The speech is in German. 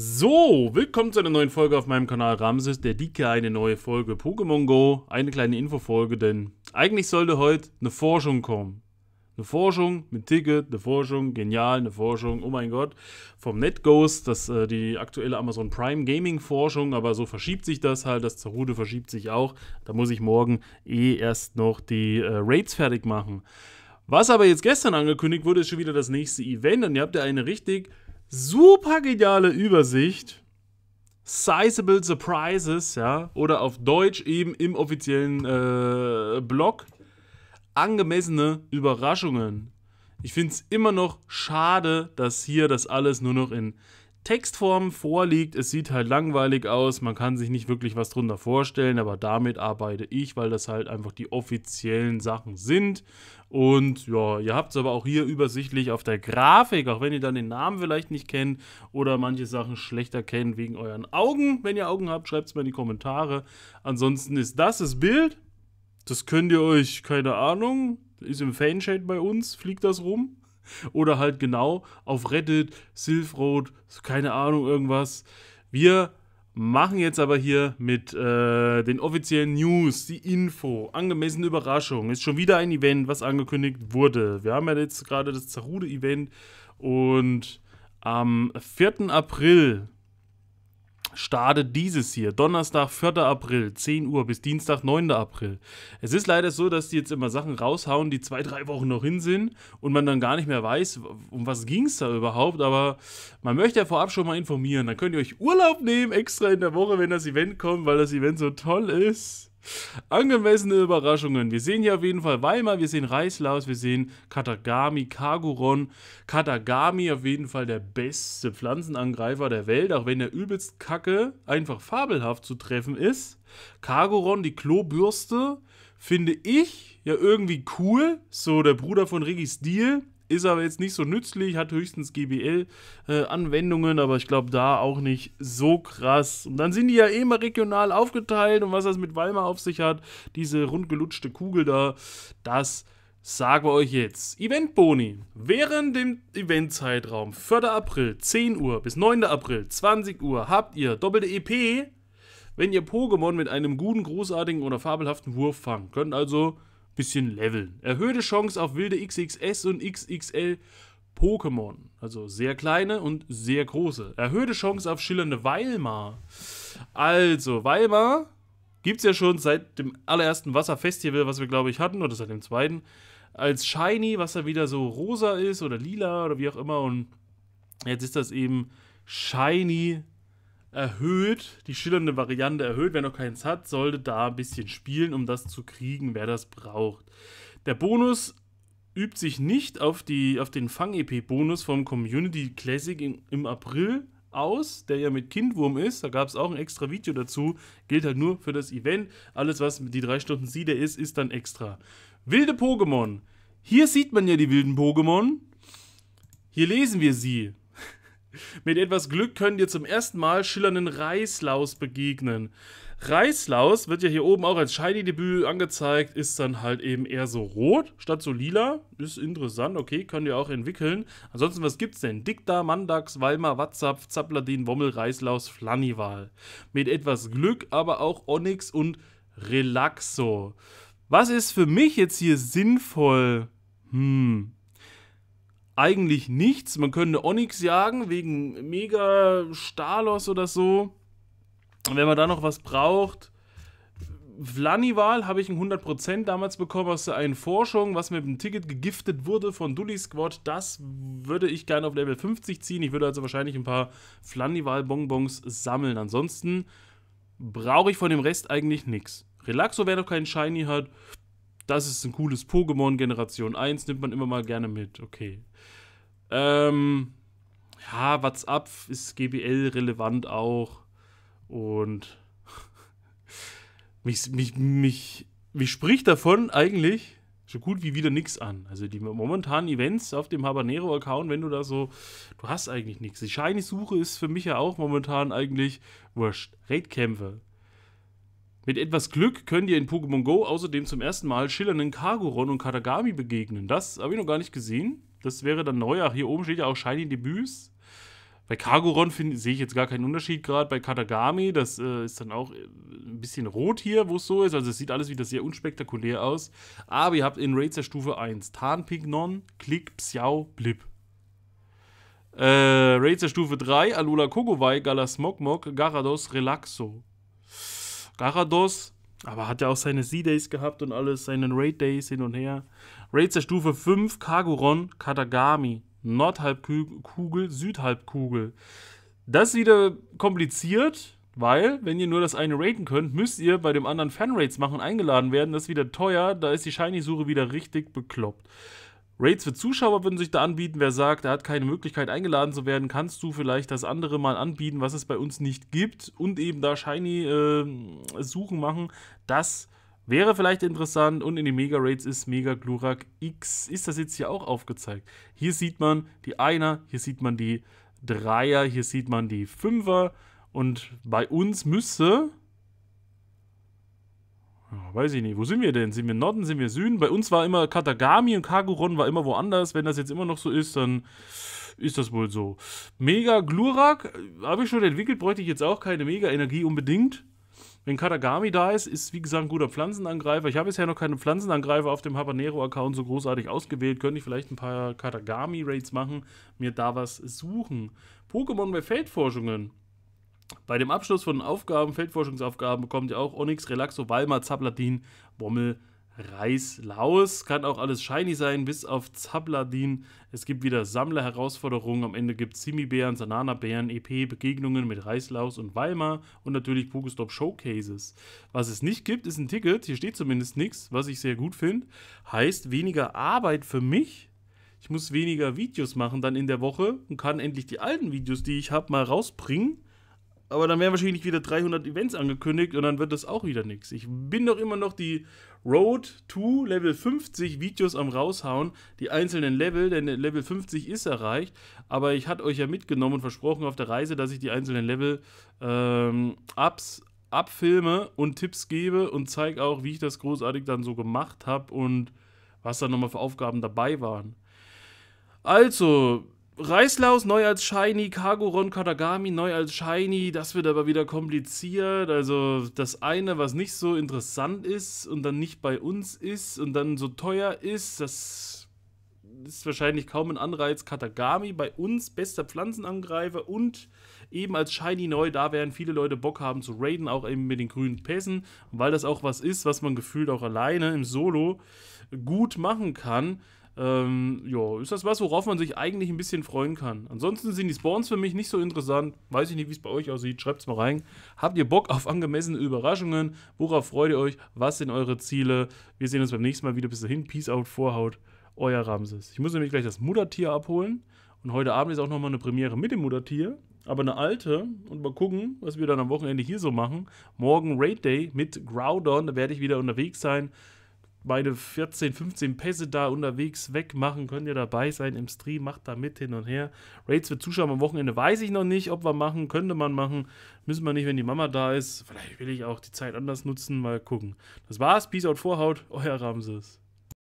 So, willkommen zu einer neuen Folge auf meinem Kanal Ramses, der Dicke, eine neue Folge Pokémon Go, eine kleine Infofolge, denn eigentlich sollte heute eine Forschung kommen. Eine Forschung mit Ticket, eine Forschung, genial, eine Forschung, oh mein Gott, vom NetGhost, das äh, die aktuelle Amazon Prime Gaming Forschung, aber so verschiebt sich das halt, das Zerude verschiebt sich auch, da muss ich morgen eh erst noch die äh, Raids fertig machen. Was aber jetzt gestern angekündigt wurde, ist schon wieder das nächste Event und ihr habt ja eine richtig super geniale Übersicht. Sizable Surprises, ja, oder auf Deutsch eben im offiziellen äh, Blog angemessene Überraschungen. Ich finde es immer noch schade, dass hier das alles nur noch in Textform vorliegt. Es sieht halt langweilig aus, man kann sich nicht wirklich was drunter vorstellen, aber damit arbeite ich, weil das halt einfach die offiziellen Sachen sind. Und ja, ihr habt es aber auch hier übersichtlich auf der Grafik, auch wenn ihr dann den Namen vielleicht nicht kennt oder manche Sachen schlechter kennt wegen euren Augen. Wenn ihr Augen habt, schreibt es mal in die Kommentare. Ansonsten ist das das Bild. Das könnt ihr euch, keine Ahnung, ist im Fanshade bei uns, fliegt das rum. Oder halt genau auf Reddit, Road, keine Ahnung, irgendwas. Wir machen jetzt aber hier mit äh, den offiziellen News, die Info, angemessene Überraschung. Ist schon wieder ein Event, was angekündigt wurde. Wir haben ja jetzt gerade das Zarude-Event und am 4. April startet dieses hier. Donnerstag, 4. April, 10 Uhr bis Dienstag, 9. April. Es ist leider so, dass die jetzt immer Sachen raushauen, die zwei, drei Wochen noch hin sind und man dann gar nicht mehr weiß, um was ging es da überhaupt. Aber man möchte ja vorab schon mal informieren. Dann könnt ihr euch Urlaub nehmen, extra in der Woche, wenn das Event kommt, weil das Event so toll ist. Angemessene Überraschungen. Wir sehen hier auf jeden Fall Weimar, wir sehen Reislaus, wir sehen Katagami, Kaguron. Katagami auf jeden Fall der beste Pflanzenangreifer der Welt, auch wenn der übelst kacke einfach fabelhaft zu treffen ist. Kaguron, die Klobürste, finde ich ja irgendwie cool. So der Bruder von Regis Deal ist aber jetzt nicht so nützlich, hat höchstens GBL-Anwendungen, äh, aber ich glaube da auch nicht so krass. Und dann sind die ja eh immer regional aufgeteilt und was das mit Weimar auf sich hat, diese rundgelutschte Kugel da, das sagen wir euch jetzt. Eventboni. Während dem Eventzeitraum 4. April 10 Uhr bis 9. April 20 Uhr habt ihr doppelte EP, wenn ihr Pokémon mit einem guten, großartigen oder fabelhaften Wurf fangen Könnt also bisschen leveln. Erhöhte Chance auf wilde XXS und XXL Pokémon. Also sehr kleine und sehr große. Erhöhte Chance auf schillernde Weilmar. Also, Weilmar gibt es ja schon seit dem allerersten Wasserfestival, was wir, glaube ich, hatten, oder seit dem zweiten, als Shiny, was da wieder so rosa ist oder lila oder wie auch immer. Und jetzt ist das eben Shiny erhöht, die schillernde Variante erhöht. Wer noch keins hat, sollte da ein bisschen spielen, um das zu kriegen, wer das braucht. Der Bonus übt sich nicht auf, die, auf den Fang-EP-Bonus vom Community Classic im, im April aus, der ja mit Kindwurm ist. Da gab es auch ein extra Video dazu. Gilt halt nur für das Event. Alles, was die drei Stunden Sieder ist, ist dann extra. Wilde Pokémon. Hier sieht man ja die wilden Pokémon. Hier lesen wir sie. Mit etwas Glück können dir zum ersten Mal schillernden Reislaus begegnen. Reislaus wird ja hier oben auch als Shiny-Debüt angezeigt, ist dann halt eben eher so rot statt so lila. Ist interessant, okay, könnt ihr auch entwickeln. Ansonsten, was gibt's denn? Dicta, Mandax, Walmer, Watzapf, Zapladin, Wommel, Reislaus, Flannival. Mit etwas Glück, aber auch Onyx und Relaxo. Was ist für mich jetzt hier sinnvoll? Hm, eigentlich nichts. Man könnte Onyx jagen wegen Mega Stalos oder so. Und wenn man da noch was braucht. Vlanival habe ich ein 100% damals bekommen aus der einen Forschung, was mit dem Ticket gegiftet wurde von Dully Squad. Das würde ich gerne auf Level 50 ziehen. Ich würde also wahrscheinlich ein paar Vlanival-Bonbons sammeln. Ansonsten brauche ich von dem Rest eigentlich nichts. Relaxo, wer noch keinen Shiny hat, das ist ein cooles Pokémon, Generation 1 nimmt man immer mal gerne mit. Okay. Ähm, ja, WhatsApp ist GBL relevant auch. Und mich, mich, mich, mich spricht davon eigentlich so gut wie wieder nichts an. Also die momentanen Events auf dem Habanero-Account, wenn du da so, du hast eigentlich nichts. Die Shiny-Suche ist für mich ja auch momentan eigentlich wurscht. Raidkämpfe, mit etwas Glück könnt ihr in Pokémon Go außerdem zum ersten Mal schillernden Kagoron und Katagami begegnen. Das habe ich noch gar nicht gesehen. Das wäre dann neu. Ach, hier oben steht ja auch Shiny Debüts. Bei Kagoron sehe ich jetzt gar keinen Unterschied gerade. Bei Katagami, das äh, ist dann auch äh, ein bisschen rot hier, wo es so ist. Also es sieht alles wieder sehr unspektakulär aus. Aber ihr habt in Razer Stufe 1 Tarnpignon, Klick, Psiau, Blip. Äh, Razer Stufe 3, Alula Kogowai, Galas Mokmok, Garados, Relaxo. Garados, aber hat ja auch seine Z-Days gehabt und alles, seinen Raid-Days hin und her. Raids der Stufe 5, Kaguron, Katagami, Nordhalbkugel, Südhalbkugel. Das ist wieder kompliziert, weil, wenn ihr nur das eine raten könnt, müsst ihr bei dem anderen fan Fanrates machen, eingeladen werden. Das ist wieder teuer, da ist die Shiny-Suche wieder richtig bekloppt. Raids für Zuschauer würden sich da anbieten. Wer sagt, er hat keine Möglichkeit eingeladen zu werden, kannst du vielleicht das andere mal anbieten, was es bei uns nicht gibt und eben da Shiny äh, Suchen machen. Das wäre vielleicht interessant und in den Mega Raids ist Mega Glurak X. Ist das jetzt hier auch aufgezeigt? Hier sieht man die Einer, hier sieht man die Dreier, hier sieht man die Fünfer und bei uns müsste weiß ich nicht. Wo sind wir denn? Sind wir Norden? Sind wir Süden? Bei uns war immer Katagami und Kaguron war immer woanders. Wenn das jetzt immer noch so ist, dann ist das wohl so. Mega Glurak äh, habe ich schon entwickelt. Bräuchte ich jetzt auch keine Mega-Energie unbedingt. Wenn Katagami da ist, ist wie gesagt ein guter Pflanzenangreifer. Ich habe bisher noch keine Pflanzenangreifer auf dem Habanero-Account so großartig ausgewählt. Könnte ich vielleicht ein paar Katagami-Raids machen, mir da was suchen. Pokémon bei Feldforschungen. Bei dem Abschluss von Aufgaben, Feldforschungsaufgaben, bekommt ihr auch Onyx, Relaxo, Walmer, Zabladin, Bommel, Reis, Laus. Kann auch alles shiny sein, bis auf Zabladin. Es gibt wieder Sammlerherausforderungen. Am Ende gibt es Simibären, Sananabären, EP-Begegnungen mit Reis, Laus und Weimar und natürlich Pokestop Showcases. Was es nicht gibt, ist ein Ticket. Hier steht zumindest nichts, was ich sehr gut finde. Heißt weniger Arbeit für mich. Ich muss weniger Videos machen dann in der Woche und kann endlich die alten Videos, die ich habe, mal rausbringen aber dann werden wahrscheinlich wieder 300 Events angekündigt und dann wird das auch wieder nichts. Ich bin doch immer noch die Road to Level 50 Videos am raushauen, die einzelnen Level, denn Level 50 ist erreicht, aber ich hatte euch ja mitgenommen und versprochen auf der Reise, dass ich die einzelnen Level ähm, ups, abfilme und Tipps gebe und zeige auch, wie ich das großartig dann so gemacht habe und was da nochmal für Aufgaben dabei waren. Also, Reislaus neu als Shiny, Kagoron Katagami neu als Shiny, das wird aber wieder kompliziert. Also das eine, was nicht so interessant ist und dann nicht bei uns ist und dann so teuer ist, das ist wahrscheinlich kaum ein Anreiz. Katagami bei uns, bester Pflanzenangreifer und eben als Shiny neu, da werden viele Leute Bock haben zu raiden, auch eben mit den grünen Pässen, weil das auch was ist, was man gefühlt auch alleine im Solo gut machen kann. Ähm, ja, ist das was, worauf man sich eigentlich ein bisschen freuen kann. Ansonsten sind die Spawns für mich nicht so interessant. Weiß ich nicht, wie es bei euch aussieht. Schreibt es mal rein. Habt ihr Bock auf angemessene Überraschungen? Worauf freut ihr euch? Was sind eure Ziele? Wir sehen uns beim nächsten Mal wieder. Bis dahin. Peace out, Vorhaut. Euer Ramses. Ich muss nämlich gleich das Muttertier abholen. Und heute Abend ist auch nochmal eine Premiere mit dem Muttertier. Aber eine alte. Und mal gucken, was wir dann am Wochenende hier so machen. Morgen Raid Day mit Groudon. Da werde ich wieder unterwegs sein meine 14, 15 Pässe da unterwegs wegmachen. Könnt ihr dabei sein im Stream, macht da mit hin und her. Raids für Zuschauer am Wochenende weiß ich noch nicht, ob wir machen, könnte man machen. Müssen wir nicht, wenn die Mama da ist. Vielleicht will ich auch die Zeit anders nutzen, mal gucken. Das war's, Peace out, Vorhaut, euer Ramses.